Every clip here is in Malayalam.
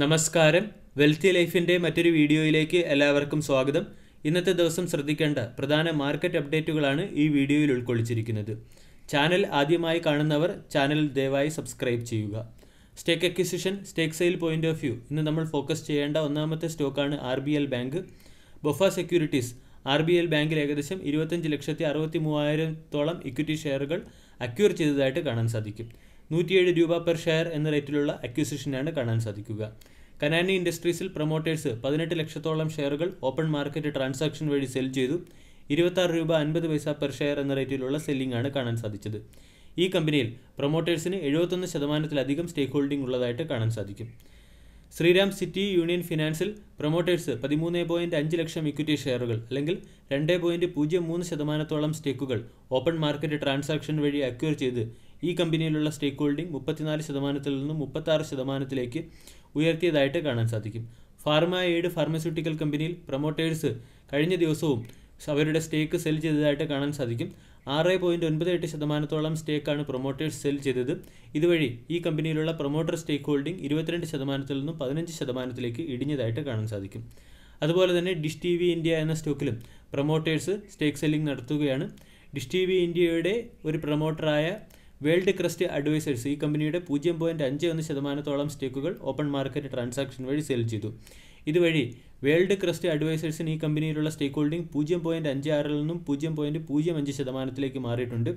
നമസ്കാരം വെൽത്തി ലൈഫിൻ്റെ മറ്റൊരു വീഡിയോയിലേക്ക് എല്ലാവർക്കും സ്വാഗതം ഇന്നത്തെ ദിവസം ശ്രദ്ധിക്കേണ്ട പ്രധാന മാർക്കറ്റ് അപ്ഡേറ്റുകളാണ് ഈ വീഡിയോയിൽ ഉൾക്കൊള്ളിച്ചിരിക്കുന്നത് ചാനൽ ആദ്യമായി കാണുന്നവർ ചാനൽ ദയവായി സബ്സ്ക്രൈബ് ചെയ്യുക stake acquisition stake sale point of view ഇന്ന് നമ്മൾ ഫോക്കസ് ചെയ്യേണ്ട ഒന്നാമത്തെ സ്റ്റോക്കാണ് R B L bank BofA securities R B L ബാങ്കിൽ ഏകദേശം ഇരുപത്തഞ്ച് ലക്ഷത്തി അറുപത്തി മൂവായിരത്തോളം ഇക്വിറ്റി ഷെയറുകൾ അക്യൂർ ചെയ്തതായിട്ട് കാണാൻ സാധിക്കും നൂറ്റിയേഴ് രൂപ പെർ ഷെയർ എന്ന റേറ്റിലുള്ള അക്വിസിഷനാണ് കാണാൻ സാധിക്കുക കനാനി ഇൻഡസ്ട്രീസിൽ പ്രൊമോട്ടേഴ്സ് പതിനെട്ട് ലക്ഷത്തോളം ഷെയറുകൾ ഓപ്പൺ മാർക്കറ്റ് ട്രാൻസാക്ഷൻ വഴി സെൽ ചെയ്തു ഇരുപത്താറ് രൂപ അൻപത് പൈസ പെർ ഷെയർ എന്ന റേറ്റിലുള്ള സെല്ലിംഗ് ആണ് കാണാൻ സാധിച്ചത് ഈ കമ്പനിയിൽ പ്രൊമോട്ടേഴ്സിന് എഴുപത്തൊന്ന് ശതമാനത്തിലധികം സ്റ്റേക്ക് ഹോൾഡിംഗ് ഉള്ളതായിട്ട് കാണാൻ സാധിക്കും ശ്രീരാം സിറ്റി യൂണിയൻ ഫിനാൻസിൽ പ്രൊമോട്ടേഴ്സ് പതിമൂന്ന് പോയിന്റ് അഞ്ച് ലക്ഷം ഇക്വിറ്റി ഷെയറുകൾ അല്ലെങ്കിൽ രണ്ട് പോയിന്റ് പൂജ്യം മൂന്ന് ശതമാനത്തോളം സ്റ്റേക്കുകൾ ഓപ്പൺ മാർക്കറ്റ് ട്രാൻസാക്ഷൻ വഴി അക്വയർ ചെയ്ത് ഈ കമ്പനിയിലുള്ള സ്റ്റേക്ക് ഹോൾഡിംഗ് മുപ്പത്തിനാല് ശതമാനത്തിൽ നിന്നും ആറ് ശതമാനത്തിലേക്ക് ഉയർത്തിയതായിട്ട് കാണാൻ സാധിക്കും ഫാർമ എയ്ഡ് ഫാർമസ്യൂട്ടിക്കൽ കമ്പനിയിൽ പ്രൊമോട്ടേഴ്സ് കഴിഞ്ഞ ദിവസവും അവരുടെ സ്റ്റേക്ക് സെൽ ചെയ്തതായിട്ട് കാണാൻ സാധിക്കും ആറ് പോയിൻറ്റ് ഒൻപത് എട്ട് ശതമാനത്തോളം സ്റ്റേക്കാണ് പ്രൊമോട്ടേഴ്സ് സെൽ ചെയ്തത് ഇതുവഴി ഈ കമ്പനിയിലുള്ള പ്രൊമോട്ടർ സ്റ്റേക്ക് ഹോൾഡിംഗ് ഇരുപത്തിരണ്ട് ശതമാനത്തിൽ നിന്നും പതിനഞ്ച് ശതമാനത്തിലേക്ക് ഇടിഞ്ഞതായിട്ട് കാണാൻ സാധിക്കും അതുപോലെ തന്നെ ഡിഷ് ടി വി ഇന്ത്യ എന്ന സ്റ്റോക്കിലും പ്രൊമോട്ടേഴ്സ് സ്റ്റേക്ക് സെല്ലിംഗ് നടത്തുകയാണ് ഡിഷ് ടി വി ഇന്ത്യയുടെ ഒരു പ്രൊമോട്ടറായ വേൾഡ് ക്രസ്റ്റ് അഡ്വൈസേഴ്സ് ഈ കമ്പനിയുടെ പൂജ്യം പോയിൻറ്റ് അഞ്ച് ഒന്ന് ശതമാനത്തോളം സ്റ്റേക്കുകൾ ഓപ്പൺ മാർക്കറ്റ് ട്രാൻസാക്ഷൻ വഴി സെൽ ചെയ്തു ഇതുവഴി വേൾഡ് ക്രസ്റ്റ് അഡ്വൈസേഴ്സിന് ഈ കമ്പനിയിലുള്ള സ്റ്റേക്ക് ഹോൾഡിംഗ് പൂജ്യം പോയിൻറ്റ് അഞ്ച് ആറിൽ നിന്നും പൂജ്യം പോയിൻറ്റ് പൂജ്യം അഞ്ച് ശതമാനത്തിലേക്ക് മാറിയിട്ടുണ്ട്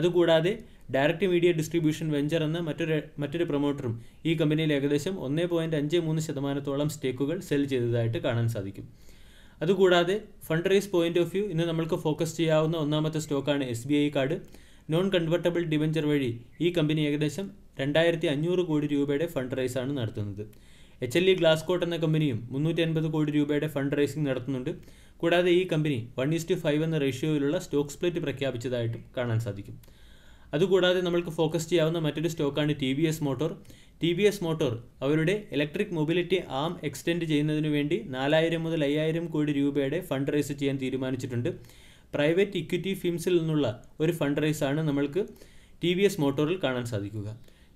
അതുകൂടാതെ ഡയറക്റ്റ് മീഡിയ ഡിസ്ട്രിബ്യൂഷൻ വെഞ്ചർ എന്ന മറ്റൊരു മറ്റൊരു പ്രൊമോട്ടറും ഈ കമ്പനിയിൽ ഏകദേശം ഒന്നേ പോയിൻറ്റ് അഞ്ച് മൂന്ന് ശതമാനത്തോളം സ്റ്റേക്കുകൾ സെൽ ചെയ്തതായിട്ട് കാണാൻ സാധിക്കും അതുകൂടാതെ fund raise point of view ഇന്ന് നമ്മൾക്ക് ഫോക്കസ് ചെയ്യാവുന്ന ഒന്നാമത്തെ സ്റ്റോക്കാണ് S B I card non convertible debenture വഴി ഈ കമ്പനി ഏകദേശം രണ്ടായിരത്തി അഞ്ഞൂറ് കോടി രൂപയുടെ ഫണ്ട് റൈസാണ് നടത്തുന്നത് എച്ച് എൽ ഇ ഗ്ലാസ്കോട്ട് എന്ന കമ്പനിയും മുന്നൂറ്റി അൻപത് കോടി രൂപയുടെ ഫണ്ട് റൈസിംഗ് നടത്തുന്നുണ്ട് കൂടാതെ ഈ കമ്പനി വൺ ഈസ്റ്റ് ഫൈവ് എന്ന റേഷ്യോയിലുള്ള സ്റ്റോക്ക് സ്പ്ലിറ്റ് പ്രഖ്യാപിച്ചതായിട്ടും കാണാൻ സാധിക്കും അതുകൂടാതെ നമ്മൾക്ക് ഫോക്കസ് ചെയ്യാവുന്ന മറ്റൊരു സ്റ്റോക്കാണ് T V S motor T V S motor അവരുടെ ഇലക്ട്രിക് മൊബിലിറ്റി ആം എക്സ്റ്റെൻഡ് ചെയ്യുന്നതിന് വേണ്ടി നാലായിരം മുതൽ അയ്യായിരം കോടി രൂപയുടെ ഫണ്ട് റൈസ് ചെയ്യാൻ തീരുമാനിച്ചിട്ടുണ്ട് പ്രൈവറ്റ് ഇക്വിറ്റി ഫിംസിൽ നിന്നുള്ള ഒരു ഫണ്ട് റൈസാണ് നമ്മൾക്ക് ടി വി എസ് മോട്ടോറിൽ കാണാൻ സാധിക്കുക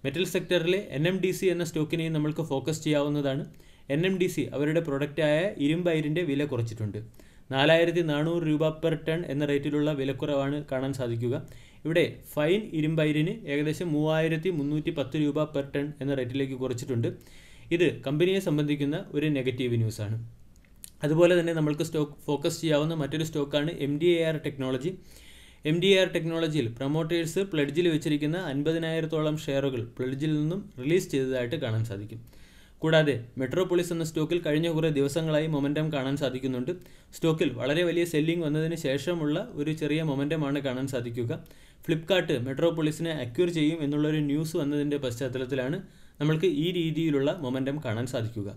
മെറ്റൽ സെക്ടറിലെ എൻ എം ഡി സി എന്ന സ്റ്റോക്കിനെയും നമ്മൾക്ക് ഫോക്കസ് ചെയ്യാവുന്നതാണ് എൻ എം ഡി സി അവരുടെ പ്രൊഡക്റ്റായ ഇരുമ്പയിരിൻ്റെ വില കുറച്ചിട്ടുണ്ട് നാലായിരത്തി നാനൂറ് രൂപ പെർ ടൺ എന്ന റേറ്റിലുള്ള വിലക്കുറവാണ് കാണാൻ സാധിക്കുക ഇവിടെ ഫൈൻ ഇരുമ്പയിരിന് ഏകദേശം മൂവായിരത്തി മുന്നൂറ്റി പത്ത് രൂപ പെർ ടൺ എന്ന റേറ്റിലേക്ക് കുറച്ചിട്ടുണ്ട് ഇത് കമ്പനിയെ സംബന്ധിക്കുന്ന ഒരു നെഗറ്റീവ് ന്യൂസാണ് അതുപോലെ തന്നെ നമ്മൾക്ക് സ്റ്റോക്ക് ഫോക്കസ് ചെയ്യാവുന്ന മറ്റൊരു സ്റ്റോക്കാണ് M D A R technology M D R ടെക്നോളജിയിൽ പ്രൊമോട്ടേഴ്സ് പ്ലഡ്ജിൽ വെച്ചിരിക്കുന്ന അൻപതിനായിരത്തോളം ഷെയറുകൾ പ്ലഡ്ജിൽ നിന്നും റിലീസ് ചെയ്തതായിട്ട് കാണാൻ സാധിക്കും കൂടാതെ മെട്രോപോളിസ് എന്ന സ്റ്റോക്കിൽ കഴിഞ്ഞ കുറേ ദിവസങ്ങളായി മൊമെൻറ്റം കാണാൻ സാധിക്കുന്നുണ്ട് സ്റ്റോക്കിൽ വളരെ വലിയ സെല്ലിംഗ് വന്നതിന് ശേഷമുള്ള ഒരു ചെറിയ മൊമെൻറ്റമാണ് കാണാൻ സാധിക്കുക ഫ്ലിപ്കാർട്ട് മെട്രോപോളിസിനെ അക്യൂർ ചെയ്യും എന്നുള്ളൊരു ന്യൂസ് വന്നതിൻ്റെ പശ്ചാത്തലത്തിലാണ് നമ്മൾക്ക് ഈ രീതിയിലുള്ള മൊമെൻറ്റം കാണാൻ സാധിക്കുക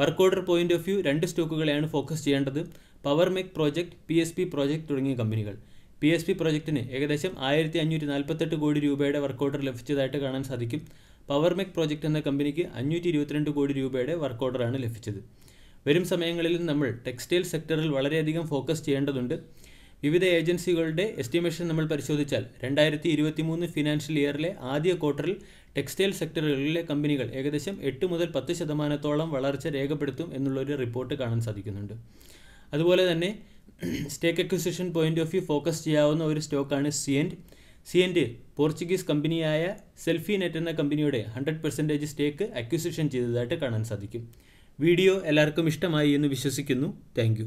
work order point of view രണ്ട് സ്റ്റോക്കുകളെയാണ് ഫോക്കസ് ചെയ്യേണ്ടത് power mech project P S P project തുടങ്ങിയ കമ്പനികൾ പി എസ് പി പ്രോജക്റ്റിന് ഏകദേശം ആയിരത്തി അഞ്ഞൂറ്റി നാൽപ്പത്തെട്ട് കോടി രൂപയുടെ വർക്ക് ഓർഡർ ലഭിച്ചതായിട്ട് കാണാൻ സാധിക്കും പവർ മെക് പ്രോജക്റ്റ് എന്ന കമ്പനിക്ക് അഞ്ഞൂറ്റി ഇരുപത്തിരണ്ട് കോടി രൂപയുടെ വർക്ക് ഓർഡറാണ് ലഭിച്ചത് വരും സമയങ്ങളിൽ നമ്മൾ ടെക്സ്റ്റൈൽ സെക്ടറിൽ വളരെയധികം ഫോക്കസ് ചെയ്യേണ്ടതുണ്ട് വിവിധ ഏജൻസികളുടെ എസ്റ്റിമേഷൻ നമ്മൾ പരിശോധിച്ചാൽ രണ്ടായിരത്തി ഇരുപത്തി മൂന്ന് ഫിനാൻഷ്യൽ ഇയറിലെ ആദ്യ ക്വാർട്ടറിൽ ടെക്സ്റ്റൈൽ സെക്ടറുകളിലെ കമ്പനികൾ ഏകദേശം എട്ട് മുതൽ പത്ത് ശതമാനത്തോളം വളർച്ച രേഖപ്പെടുത്തും എന്നുള്ളൊരു റിപ്പോർട്ട് കാണാൻ സാധിക്കുന്നുണ്ട് അതുപോലെ തന്നെ stake acquisition point of view focus ചെയ്യാവുന്ന ഒരു സ്റ്റോക്കാണ് Cyient Cyient Portuguese കമ്പനിയായ സെൽഫി നെറ്റ് എന്ന കമ്പനിയുടെ ഹൺഡ്രഡ് പെർസെൻറ്റേജ് സ്റ്റേക്ക് അക്വിസിഷൻ ചെയ്തതായിട്ട് കാണാൻ സാധിക്കും വീഡിയോ എല്ലാവർക്കും ഇഷ്ടമായി എന്ന് വിശ്വസിക്കുന്നു താങ്ക്